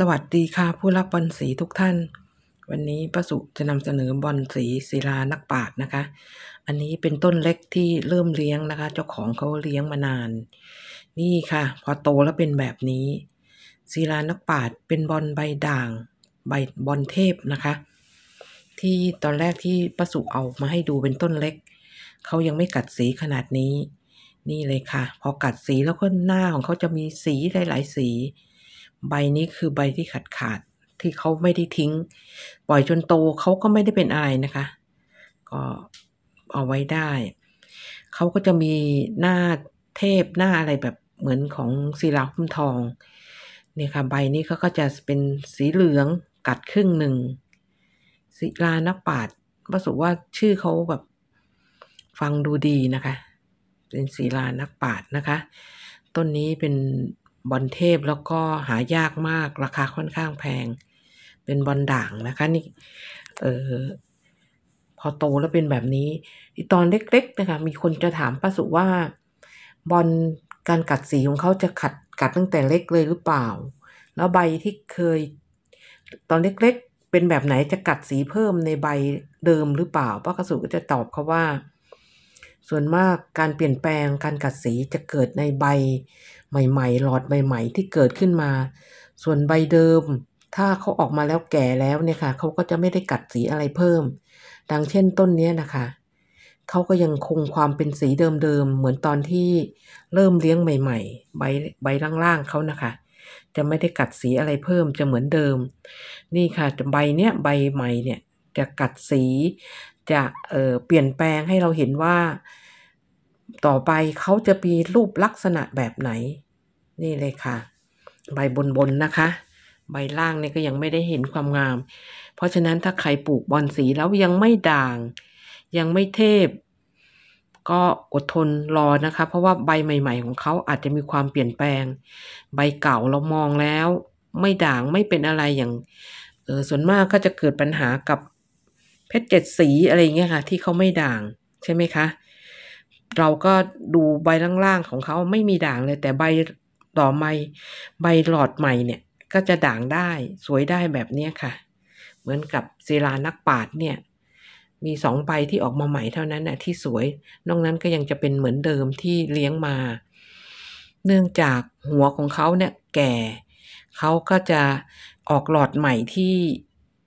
สวัสดีค่ะ ผู้รับบอลสีทุกท่าน วันนี้ประสุจะนำเสนอบอลสีศิลานักปาดนะคะ อันนี้เป็นต้นเล็กที่เริ่มเลี้ยงนะคะ เจ้าของเขาเลี้ยงมานาน นี่ค่ะพอโตแล้วเป็นแบบนี้ศิลานักปาดเป็นบอลใบด่าง ใบบอลเทพนะคะ ที่ตอนแรกที่ประสุเอามาให้ดูเป็นต้นเล็กเขายังไม่กัดสีขนาดนี้ นี่เลยค่ะ พอกัดสีแล้วก็หน้าของเขาจะมีสีหลายๆสีใบนี้คือใบที่ขาดขาดที่เขาไม่ได้ทิ้ง ปล่อยจนโตเขาก็ไม่ได้เป็นอะไรนะคะ ก็เอาไว้ได้ เขาก็จะมีหน้าเทพหน้าอะไรแบบเหมือนของศิลาคุ้มทองเนี่ยค่ะ ใบนี้เขาก็จะเป็นสีเหลืองกัดครึ่งหนึ่งศิลานักปาด์ประสบว่าชื่อเขาแบบฟังดูดีนะคะ เป็นศิลานักปาด์นะคะต้นนี้เป็นบอลเทพแล้วก็หายากมากราคาค่อนข้างแพง เป็นบอลด่างนะคะนี่เออพอโตแล้วเป็นแบบนี้ตอนเล็กๆนะคะ มีคนจะถามป้าสุว่า บอลการกัดสีของเขาจะขัดกัดตั้งแต่เล็กเลยหรือเปล่า แล้วใบที่เคย ตอนเล็ก ๆ เป็นแบบไหนจะกัดสีเพิ่มในใบเดิมหรือเปล่าป้ากระสุก็จะตอบเขาว่าส่วนมากการเปลี่ยนแปลงการกัดสีจะเกิดในใบใหม่ๆหลอดใหม่ ๆ ที่เกิดขึ้นมา ส่วนใบเดิม ถ้าเขาออกมาแล้วแก่แล้วเนี่ยค่ะเขาก็จะไม่ได้กัดสีอะไรเพิ่ม ดังเช่นต้นนี้นะคะ เขาก็ยังคงความเป็นสีเดิมๆ เหมือนตอนที่เริ่มเลี้ยงใหม่ๆ ใบใบล่างๆเขานะคะ จะไม่ได้กัดสีอะไรเพิ่ม จะเหมือนเดิม นี่ค่ะใบเนี้ยใบใหม่เนี่ยจะกัดสีจะเเปลี่ยนแปลงให้เราเห็นว่า ต่อไปเขาจะมีรูปลักษณะแบบไหน นี่เลยค่ะ ใบบนๆนนะคะ ใบล่างนี่ก็ยังไม่ได้เห็นความงาม เพราะฉะนั้นถ้าใครปลูกบอนสีแล้วยังไม่ด่าง ยังไม่เทพ ก็อดทนรอนะคะ เพราะว่าใบใหม่ ๆ ของเขาอาจจะมีความเปลี่ยนแปลง ใบเก่าเรามองแล้ว ไม่ด่างไม่เป็นอะไรอย่างออส่วนมากก็จะเกิดปัญหากับเพชรเจ็ดสีอะไรเงี้ยค่ะที่เขาไม่ด่างใช่ไหมคะเราก็ดูใบล่างๆของเขาไม่มีด่างเลย แต่ใบต่อใบใบหลอดใหม่เนี่ยก็จะด่างได้สวยได้แบบเนี้ยค่ะ เหมือนกับศิลานักปาดเนี่ยมีสองใบที่ออกมาใหม่เท่านั้นนะที่สวยนอกนั้นก็ยังจะเป็นเหมือนเดิมที่เลี้ยงมา เนื่องจากหัวของเขาเนี่ยแก่เขาก็จะออกหลอดใหม่ที่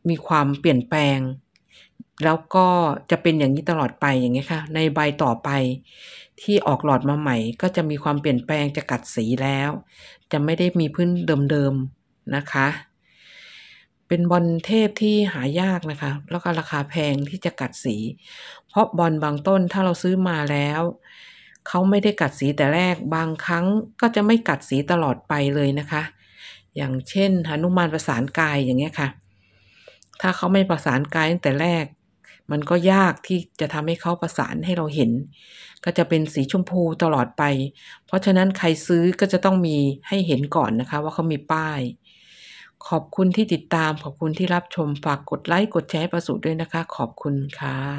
มีความเปลี่ยนแปลงแล้วก็จะเป็นอย่างนี้ตลอดไปอย่างนี้ค่ะในใบต่อไปที่ออกหลอดมาใหม่ ก็จะมีความเปลี่ยนแปลงจะกัดสีแล้ว จะไม่ได้มีพื้นเดิมๆนะคะ เป็นบอลเทพที่หายากนะคะ แล้วก็ราคาแพงที่จะกัดสี เพราะบอลบางต้นถ้าเราซื้อมาแล้ว เขาไม่ได้กัดสีแต่แรกบางครั้งก็จะไม่กัดสีตลอดไปเลยนะคะ อย่างเช่นหนุมานประสานกายอย่างเงี้ยค่ะ ถ้าเขาไม่ประสานกายตั้งแต่แรกมันก็ยากที่จะทำให้เขาประสานให้เราเห็น ก็จะเป็นสีชมพูตลอดไป เพราะฉะนั้นใครซื้อก็จะต้องมีให้เห็นก่อนนะคะ ว่าเขามีป้าย ขอบคุณที่ติดตาม ขอบคุณที่รับชม ฝากกดไลค์ กดแชร์ประสูตรด้วยนะคะ ขอบคุณค่ะ